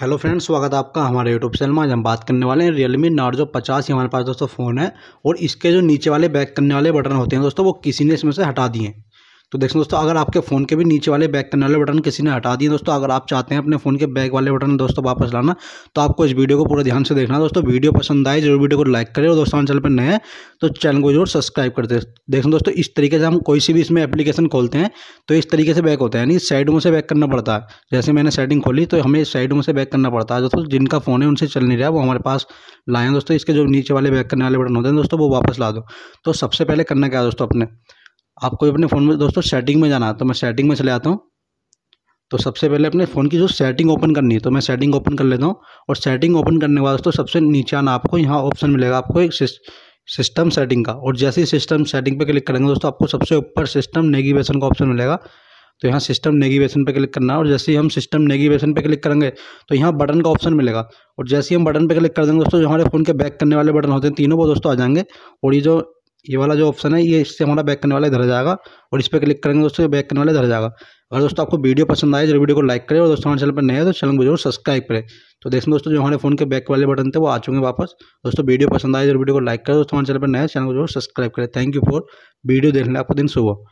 hello friends स्वागत है आपका हमारे यूट्यूब चैनल में आज हम बात करने वाले हैं रियलमी नार्जो पचास ही हमारे पास दोस्तों फ़ोन है और इसके जो नीचे वाले बैक करने वाले बटन होते हैं दोस्तों वो किसी ने इसमें से हटा दिए हैं तो देखें दोस्तों अगर आपके फ़ोन के भी नीचे वाले बैक करने वाले बटन किसी ने हटा दिए दोस्तों अगर आप चाहते हैं अपने फ़ोन के बैक वाले बटन दोस्तों वापस लाना तो आपको इस वीडियो को पूरा ध्यान से देखना दोस्तों वीडियो पसंद आए जरूर वीडियो को लाइक करें और दोस्तों चैनल पर नए हैं तो चैनल को जरूर सब्सक्राइब कर दे देखें दोस्तों इस तरीके से हम कोई सी भी इसमें एप्लीकेशन खोलते हैं तो इस तरीके से बैक होता है यानी साइडों से बैक करना पड़ता है जैसे मैंने सेटिंग खोली तो हमें साइड में से बैक करना पड़ता है दोस्तों जिनका फ़ोन है उनसे चल नहीं रहा वो हमारे पास लाएँ दोस्तों इसके जो नीचे वाले बैक करने वाले बटन होते हैं दोस्तों वो वापस ला दो तो सबसे पहले करना क्या है दोस्तों अपने आपको अपने फ़ोन में दोस्तों सेटिंग में जाना है तो मैं सेटिंग में चले आता हूँ तो सबसे पहले अपने फ़ोन की जो सेटिंग ओपन करनी है तो मैं सेटिंग ओपन कर लेता हूँ और सेटिंग ओपन करने के बाद दोस्तों सबसे नीचे आना आपको यहाँ ऑप्शन मिलेगा आपको एक सिस्टम सेटिंग का और जैसे ही सिस्टम सेटिंग पे क्लिक करेंगे दोस्तों आपको सबसे ऊपर सिस्टम नेगीवेशन का ऑप्शन मिलेगा तो यहाँ सिस्टम नेगीवेशन पर क्लिक करना है और जैसे ही हम सिस्टम नेगीवेशन पर क्लिक करेंगे तो यहाँ बटन का ऑप्शन मिलेगा और जैसे ही हम बटन पर क्लिक कर देंगे दोस्तों जो हमारे फ़ोन के बैक करने वाले बटन होते हैं तीनों वो दोस्तों आ जाएंगे और ये जो ये वाला जो ऑप्शन है ये इससे हमारा बैक करने वाला इधर जाएगा और इस पर क्लिक करेंगे दोस्तों बैक करने वाला इधर जाएगा अगर दोस्तों आपको वीडियो पसंद आए जरूर वीडियो को लाइक करें और दोस्तों हमारे चैनल पर नए हैं तो चैनल को जरूर सब्सक्राइब करें तो देखें दोस्तों जो हमारे फोन के बैक वाले बटन थे वो आ चुके वापस दोस्तों वीडियो पसंद आए जरूर वीडियो को लाइक करें दोस्तों हमारे चैनल पर नए चैनल को जरूर सब्सक्राइब करें थैंक यू फॉर वीडियो देखने आपको दिन सुबह